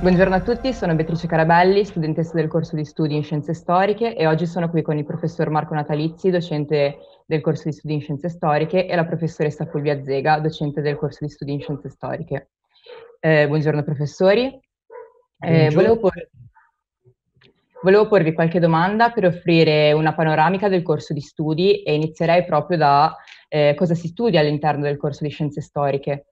Buongiorno a tutti, sono Beatrice Carabelli, studentessa del corso di studi in Scienze Storiche e oggi sono qui con il professor Marco Natalizzi, docente del corso di studi in Scienze Storiche, e la professoressa Fulvia Zega, docente del corso di studi in Scienze Storiche. Eh, buongiorno professori. Eh, volevo, por- volevo porvi qualche domanda per offrire una panoramica del corso di studi e inizierei proprio da eh, cosa si studia all'interno del corso di Scienze Storiche.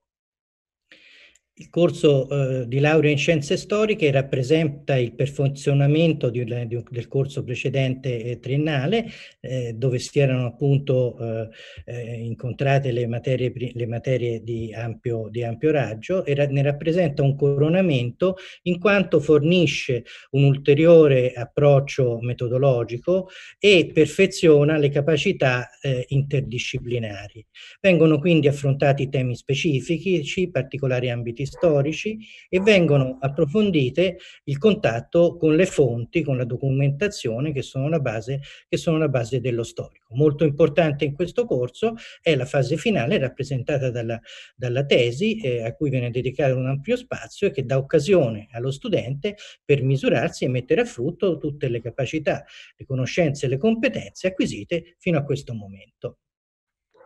Il corso eh, di laurea in scienze storiche rappresenta il perfezionamento di, di, del corso precedente eh, triennale, eh, dove si erano appunto eh, eh, incontrate le materie, le materie di, ampio, di, ampio, raggio e ra ne rappresenta un coronamento in quanto fornisce un ulteriore approccio metodologico e perfeziona le capacità eh, interdisciplinari. Vengono quindi affrontati temi specifici, particolari ambiti storici e vengono approfondite il contatto con le fonti, con la documentazione che sono la base, sono la base dello storico. Molto importante in questo corso è la fase finale rappresentata dalla, dalla tesi eh, a cui viene dedicato un ampio spazio e che dà occasione allo studente per misurarsi e mettere a frutto tutte le capacità, le conoscenze e le competenze acquisite fino a questo momento.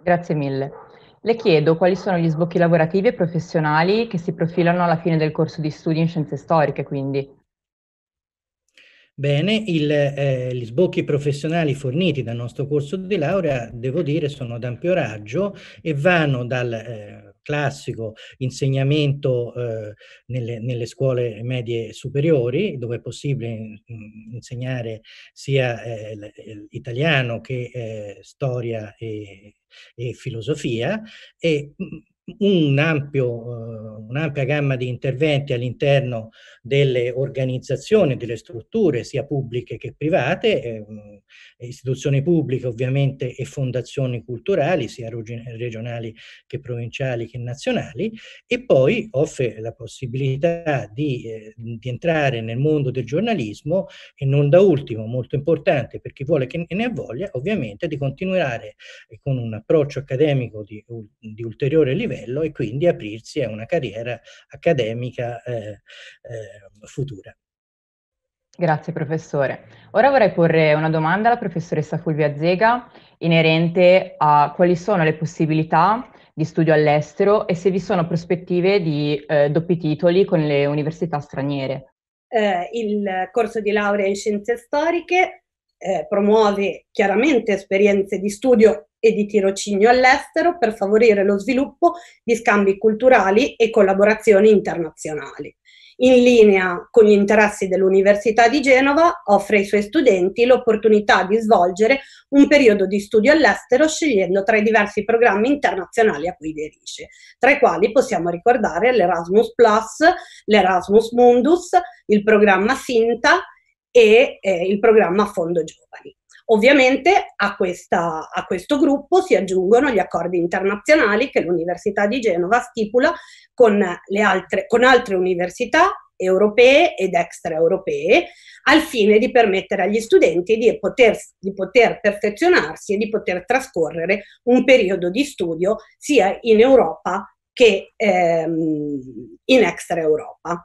Grazie mille. Le chiedo quali sono gli sbocchi lavorativi e professionali che si profilano alla fine del corso di studi in scienze storiche, quindi. Bene, il, eh, gli sbocchi professionali forniti dal nostro corso di laurea, devo dire, sono ad ampio raggio e vanno dal... Eh, classico insegnamento eh, nelle, nelle, scuole medie superiori, dove è possibile insegnare sia eh, eh, italiano che eh, storia e, e filosofia, e mm, un ampio, eh, un'ampia gamma di interventi all'interno delle organizzazioni, delle strutture, sia pubbliche che private, eh, istituzioni pubbliche ovviamente e fondazioni culturali, sia regionali che provinciali che nazionali, e poi offre la possibilità di, eh, di entrare nel mondo del giornalismo e non da ultimo, molto importante per chi vuole che ne ha voglia, ovviamente di continuare eh, con un approccio accademico di, di ulteriore livello e quindi aprirsi a una carriera accademica eh, eh, futura. Grazie professore. Ora vorrei porre una domanda alla professoressa Fulvia Zega inerente a quali sono le possibilità di studio all'estero e se vi sono prospettive di eh, doppi titoli con le università straniere. Eh, il corso di laurea in scienze storiche eh, promuove chiaramente esperienze di studio e di tirocinio all'estero per favorire lo sviluppo di scambi culturali e collaborazioni internazionali in linea con gli interessi dell'Università di Genova, offre ai suoi studenti l'opportunità di svolgere un periodo di studio all'estero scegliendo tra i diversi programmi internazionali a cui aderisce, tra i quali possiamo ricordare l'Erasmus Plus, l'Erasmus Mundus, il programma Sinta e eh, il programma Fondo Giovani. Ovviamente a, questa, a, questo gruppo si aggiungono gli accordi internazionali che l'Università di Genova stipula con, altre, con altre università europee ed extraeuropee al fine di permettere agli studenti di poter, di poter, perfezionarsi e di poter trascorrere un periodo di studio sia in Europa che ehm, in extraeuropa.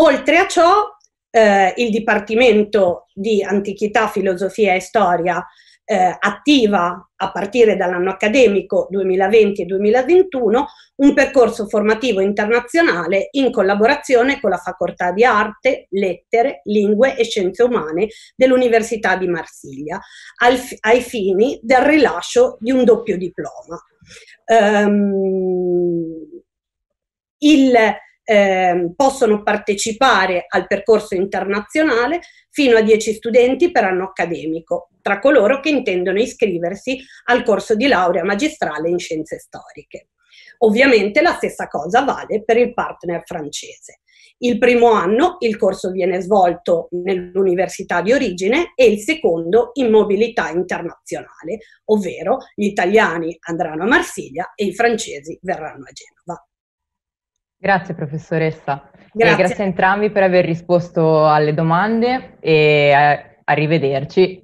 Oltre a ciò eh, il Dipartimento di Antichità, Filosofia e Storia eh, attiva a partire dall'anno accademico 2020-2021 un percorso formativo internazionale in collaborazione con la Facoltà di Arte, Lettere, Lingue e Scienze Umane dell'Università di Marsiglia al, ai fini del rilascio di un doppio diploma. Um, il, eh, possono partecipare al percorso internazionale fino a 10 studenti per anno accademico, tra coloro che intendono iscriversi al corso di laurea magistrale in scienze storiche. Ovviamente la stessa cosa vale per il partner francese. Il primo anno il corso viene svolto nell'università di origine e il secondo in mobilità internazionale, ovvero gli italiani andranno a Marsiglia e i francesi verranno a Genova. Grazie professoressa. Grazie. grazie. a entrambi per aver risposto alle domande e eh, arrivederci.